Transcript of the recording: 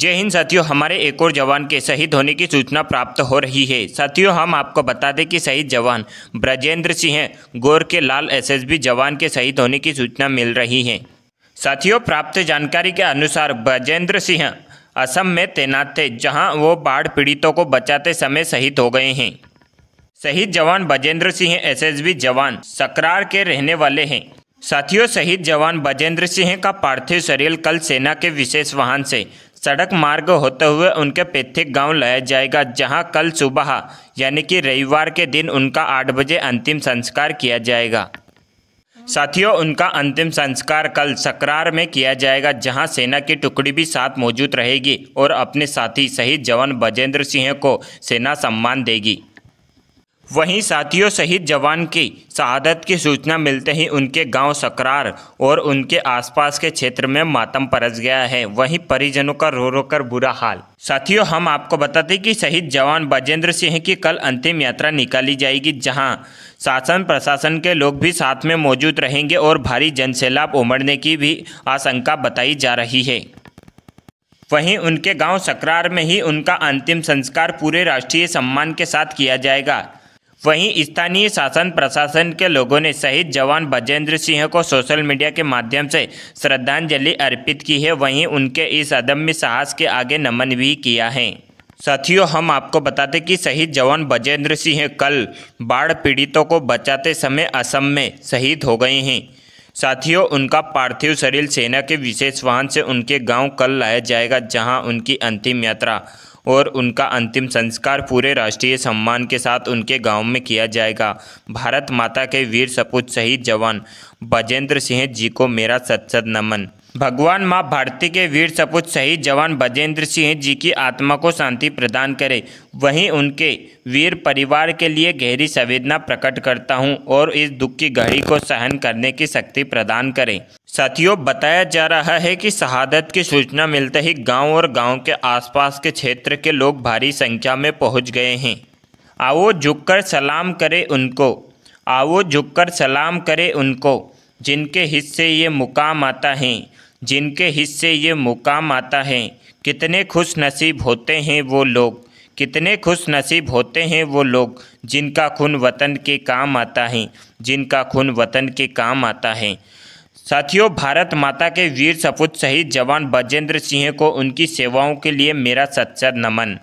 जय हिंद साथियों हमारे एक और जवान के शहीद होने की सूचना प्राप्त हो रही है साथियों हम आपको बता दें कि शहीद जवान ब्रजेंद्र सिंह गौर के लाल एसएसबी जवान के शहीद होने की सूचना मिल रही है साथियों प्राप्त जानकारी के अनुसार ब्रजेंद्र सिंह असम में तैनात थे जहां वो बाढ़ पीड़ितों को बचाते समय शहीद हो गए हैं शहीद जवान बजेंद्र सिंह एस जवान सकरार के रहने वाले हैं साथियों शहीद जवान बजेंद्र सिंह का पार्थिव शरीर कल सेना के विशेष वाहन से सड़क मार्ग होते हुए उनके पैथिक गांव लाया जाएगा जहां कल सुबह यानी कि रविवार के दिन उनका आठ बजे अंतिम संस्कार किया जाएगा साथियों उनका अंतिम संस्कार कल सकरार में किया जाएगा जहां सेना की टुकड़ी भी साथ मौजूद रहेगी और अपने साथी शहीद जवान बजेंद्र सिंह को सेना सम्मान देगी वहीं साथियों शहीद जवान की शहादत की सूचना मिलते ही उनके गांव सकरार और उनके आसपास के क्षेत्र में मातम परस गया है वहीं परिजनों का रो रो कर बुरा हाल साथियों हम आपको बताते कि शहीद जवान बजेंद्र सिंह की कल अंतिम यात्रा निकाली जाएगी जहां शासन प्रशासन के लोग भी साथ में मौजूद रहेंगे और भारी जनसैलाब उमड़ने की भी आशंका बताई जा रही है वहीं उनके गांव सकरार में ही उनका अंतिम संस्कार पूरे राष्ट्रीय सम्मान के साथ किया जाएगा वहीं स्थानीय शासन प्रशासन के लोगों ने शहीद जवान बजेंद्र सिंह को सोशल मीडिया के माध्यम से श्रद्धांजलि अर्पित की है वहीं उनके इस अदम्य साहस के आगे नमन भी किया है साथियों हम आपको बताते कि शहीद जवान बजेंद्र सिंह कल बाढ़ पीड़ितों को बचाते समय असम में शहीद हो गए हैं साथियों उनका पार्थिव शरीर सेना के विशेष वाहन से उनके गांव कल लाया जाएगा जहां उनकी अंतिम यात्रा और उनका अंतिम संस्कार पूरे राष्ट्रीय सम्मान के साथ उनके गांव में किया जाएगा भारत माता के वीर सपूत शहीद जवान बजेंद्र सिंह जी को मेरा सत्सद नमन भगवान माँ भारती के वीर सपूत शहीद जवान बजेंद्र सिंह जी की आत्मा को शांति प्रदान करे वहीं उनके वीर परिवार के लिए गहरी संवेदना प्रकट करता हूँ और इस दुख की घड़ी को सहन करने की शक्ति प्रदान करें साथियों बताया जा रहा है कि शहादत की सूचना मिलते ही गांव और गांव के आसपास के क्षेत्र के लोग भारी संख्या में पहुंच गए हैं आओ झुककर सलाम करें उनको आओ झुककर सलाम करें उनको जिनके हिस्से ये मुकाम आता है जिनके हिस्से ये मुकाम आता है कितने खुश नसीब होते हैं वो लोग कितने खुश नसीब होते हैं वो लोग जिनका खून वतन के काम आता है जिनका खून वतन के काम आता है साथियों भारत माता के वीर सपूत शहीद जवान बजेंद्र सिंह को उनकी सेवाओं के लिए मेरा सच्चा नमन